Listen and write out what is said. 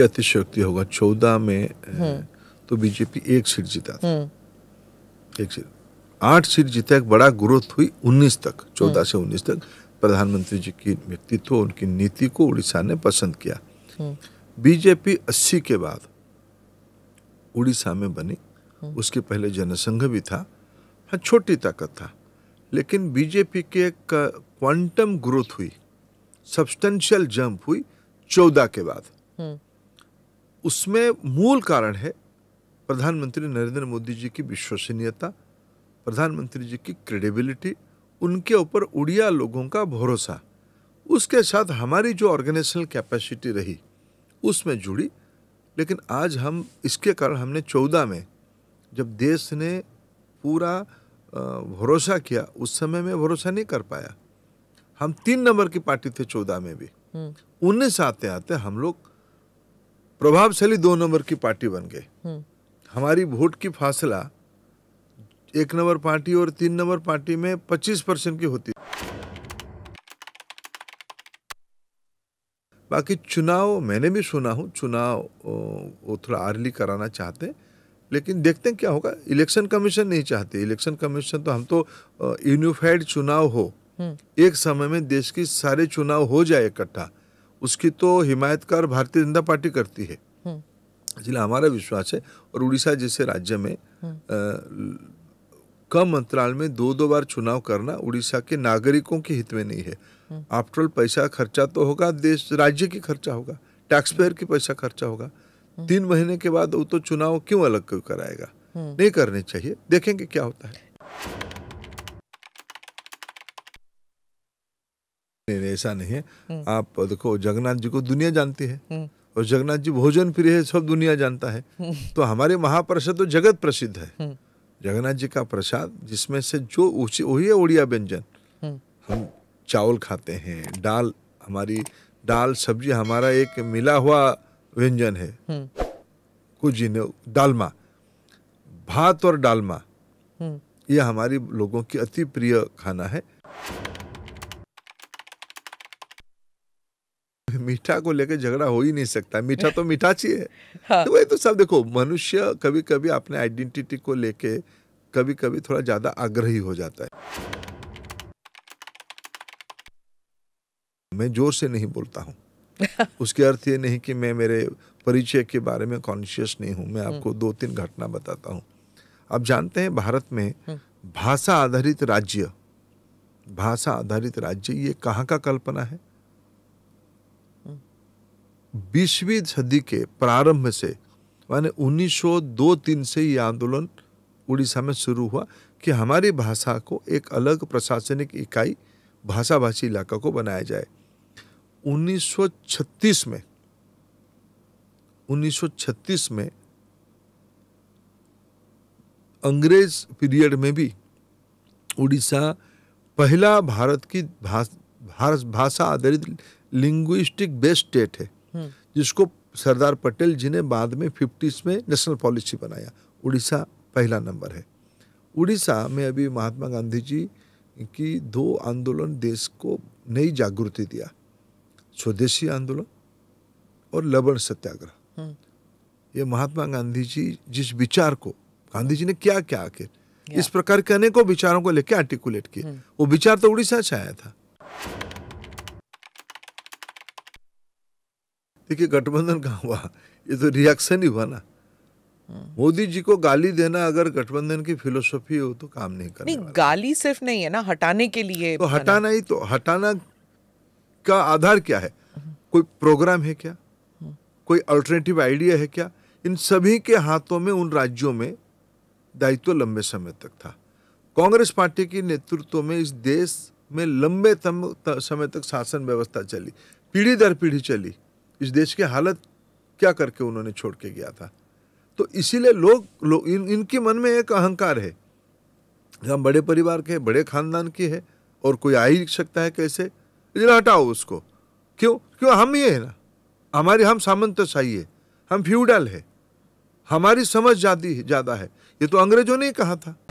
अतिशयोक्ति होगा चौदह में हम्म। तो बीजेपी एक सीट जीता था हम्म। एक सीट आठ सीट जीता एक बड़ा ग्रोथ हुई उन्नीस तक चौदह हम्म। से उन्नीस तक प्रधानमंत्री जी की व्यक्तित्व उनकी नीति को उड़ीसा ने पसंद किया बीजेपी अस्सी के बाद उड़ीसा में बनी उसके पहले जनसंघ भी था हाँ छोटी ताकत था लेकिन बीजेपी के एक क्वांटम ग्रोथ हुई सब्सटेंशियल जंप हुई चौदह के बाद उसमें मूल कारण है प्रधानमंत्री नरेंद्र मोदी जी की विश्वसनीयता प्रधानमंत्री जी की क्रेडिबिलिटी उनके ऊपर उड़िया लोगों का भरोसा उसके साथ हमारी जो ऑर्गेनाइजेशनल कैपेसिटी रही उसमें जुड़ी लेकिन आज हम इसके कारण हमने चौदह में जब देश ने पूरा भरोसा किया उस समय में भरोसा नहीं कर पाया हम तीन नंबर की पार्टी थे चौदह में भी हम्म। उन्नीस आते आते हम लोग प्रभावशाली दो नंबर की पार्टी बन गई हम्म। हमारी वोट की फासला एक नंबर पार्टी और तीन नंबर पार्टी में 25 परसेंट की होती बाकी चुनाव मैंने भी सुना हूँ चुनाव वो थोड़ा आर्ली कराना चाहते लेकिन देखते हैं क्या होगा इलेक्शन कमीशन नहीं चाहते इलेक्शन कमीशन तो हम तो यूनिफाइड चुनाव हो हम्म। एक समय में देश की सारे चुनाव हो जाए इकट्ठा उसकी तो हिमायतकार भारतीय जनता पार्टी करती है हम्म। इसलिए हमारा विश्वास है और उड़ीसा जैसे राज्य में कम हम्म। अंतराल में दो दो बार चुनाव करना उड़ीसा के नागरिकों के हित में नहीं है हम्म। आफ्टरऑल पैसा खर्चा तो होगा देश राज्य की खर्चा होगा टैक्स पेयर की पैसा खर्चा होगा तीन महीने के बाद वो तो चुनाव क्यों अलग कराएगा नहीं करने चाहिए देखेंगे क्या होता है नहीं नहीं ऐसा नहीं है हम्म। आप देखो जगन्नाथ जी को दुनिया जानती है हम्म। और जगन्नाथ जी भोजन प्रिय है सब दुनिया जानता है हम्म। तो हमारे महाप्रसाद तो जगत प्रसिद्ध है जगन्नाथ जी का प्रसाद जिसमें से जो वही है उड़िया व्यंजन हम चावल खाते हैं दाल हमारी दाल सब्जी हमारा एक मिला हुआ व्यंजन है कुछ जिन्हें डालमा भात और डालमा यह हमारी लोगों की अति प्रिय खाना है मीठा को लेकर झगड़ा हो ही नहीं सकता मीठा तो मीठा चाहिए हाँ। तो वही तो सब देखो मनुष्य कभी कभी अपने आइडेंटिटी को लेके कभी कभी थोड़ा ज्यादा आग्रही हो जाता है मैं जोर से नहीं बोलता हूँ उसके अर्थ ये नहीं कि मैं मेरे परिचय के बारे में कॉन्शियस नहीं हूँ मैं आपको हम्म। दो तीन घटना बताता हूँ आप जानते हैं भारत में हम्म। भाषा आधारित राज्य भाषा आधारित राज्य ये कहाँ का कल्पना है बीसवीं सदी के प्रारंभ में से माने 1902-3 से ये आंदोलन उड़ीसा में शुरू हुआ कि हमारी भाषा को एक अलग प्रशासनिक इकाई भाषाभाषी इलाका को बनाया जाए 1936 में 1936 में अंग्रेज पीरियड में भी उड़ीसा पहला भारत की भाषा आधारित लिंग्विस्टिक बेस्ट स्टेट है हम्म। जिसको सरदार पटेल जी ने बाद में फिफ्टीज़ में नेशनल पॉलिसी बनाया उड़ीसा पहला नंबर है उड़ीसा में अभी महात्मा गांधी जी की दो आंदोलन देश को नई जागृति दिया स्वदेशी आंदोलन और लवण सत्याग्रह हम्म। ये महात्मा गांधी जी जिस विचार को गांधी जी ने क्या क्या आखिर इस प्रकार के अनेकों विचारों को लेकर आर्टिकुलेट किए हम्म। वो विचार तो उड़ीसा से आया था देखिए गठबंधन कहाँ हुआ ये तो रिएक्शन ही हुआ ना मोदी जी को गाली देना अगर गठबंधन की फिलोसफी हो तो काम नहीं करना नहीं गाली सिर्फ नहीं है ना हटाने के लिए तो हटाना ही तो हटाना का आधार क्या है कोई प्रोग्राम है क्या कोई अल्टरनेटिव आइडिया है क्या इन सभी के हाथों में उन राज्यों में दायित्व लंबे समय तक था कांग्रेस पार्टी के नेतृत्व में इस देश में लंबे समय तक शासन व्यवस्था चली पीढ़ी दर पीढ़ी चली इस देश की हालत क्या करके उन्होंने छोड़ के गया था तो इसीलिए लोग लो, इन, इनके मन में एक अहंकार है हम बड़े परिवार के बड़े खानदान के है और कोई आ ही सकता है कैसे हटाओ उसको क्यों क्यों हम ये है ना हमारी हम सामंत है हम फ्यूडल है हमारी समझ ज़्यादा है ज़्यादा है ये तो अंग्रेजों ने कहा था